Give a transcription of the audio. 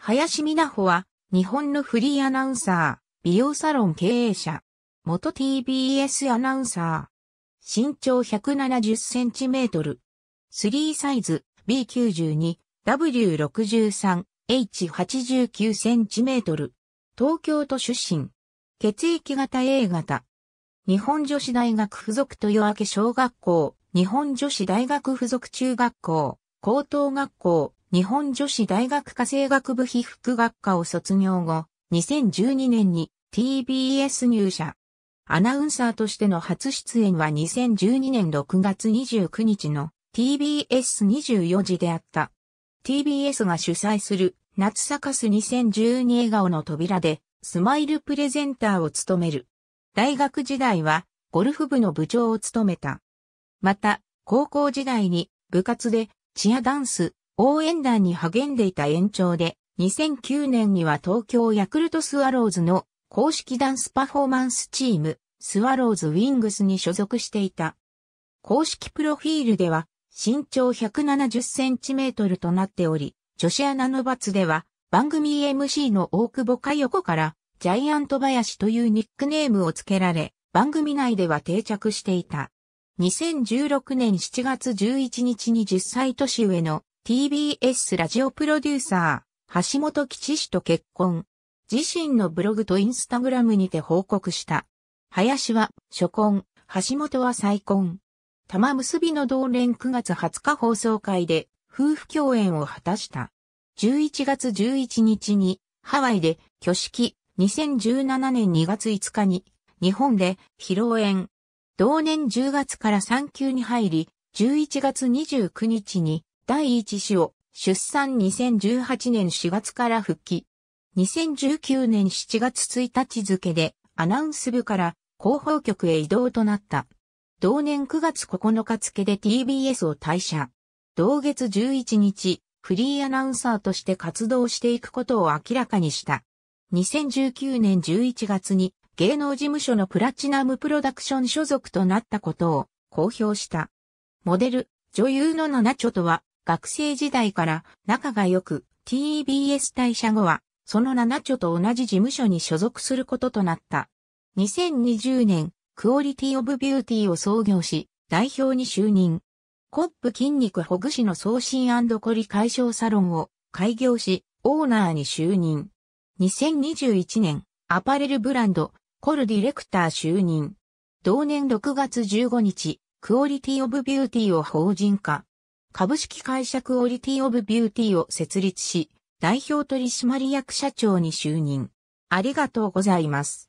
林美奈穂は、日本のフリーアナウンサー、美容サロン経営者、元 TBS アナウンサー、身長170センチメートル、3サイズ B92、W63、H89 センチメートル、東京都出身、血液型 A 型、日本女子大学附属豊明小学校、日本女子大学附属中学校、高等学校、日本女子大学家政学部被服学科を卒業後、2012年に TBS 入社。アナウンサーとしての初出演は2012年6月29日の TBS24 時であった。TBS が主催する夏サカス2012笑顔の扉でスマイルプレゼンターを務める。大学時代はゴルフ部の部長を務めた。また、高校時代に部活でチアダンス、応援団に励んでいた延長で、2009年には東京ヤクルトスワローズの公式ダンスパフォーマンスチーム、スワローズウィングスに所属していた。公式プロフィールでは、身長170センチメートルとなっており、女子アナの罰では、番組 MC の大久保佳横から、ジャイアント林というニックネームを付けられ、番組内では定着していた。2016年7月11日に10歳年上の TBS ラジオプロデューサー、橋本吉氏と結婚。自身のブログとインスタグラムにて報告した。林は初婚、橋本は再婚。玉結びの同連9月20日放送会で夫婦共演を果たした。11月11日にハワイで挙式、2017年2月5日に日本で披露宴。同年10月から産休に入り、11月29日に第一子を出産2018年4月から復帰。2019年7月1日付でアナウンス部から広報局へ移動となった。同年9月9日付で TBS を退社。同月11日、フリーアナウンサーとして活動していくことを明らかにした。2019年11月に芸能事務所のプラチナムプロダクション所属となったことを公表した。モデル、女優の七ナとは学生時代から仲が良く TBS 退社後はその7著と同じ事務所に所属することとなった。2020年、クオリティオブビューティーを創業し、代表に就任。コップ筋肉ほぐしの送信コリ解消サロンを開業し、オーナーに就任。2021年、アパレルブランド、コルディレクター就任。同年6月15日、クオリティオブビューティーを法人化。株式会社クオリティオブビューティーを設立し、代表取締役社長に就任。ありがとうございます。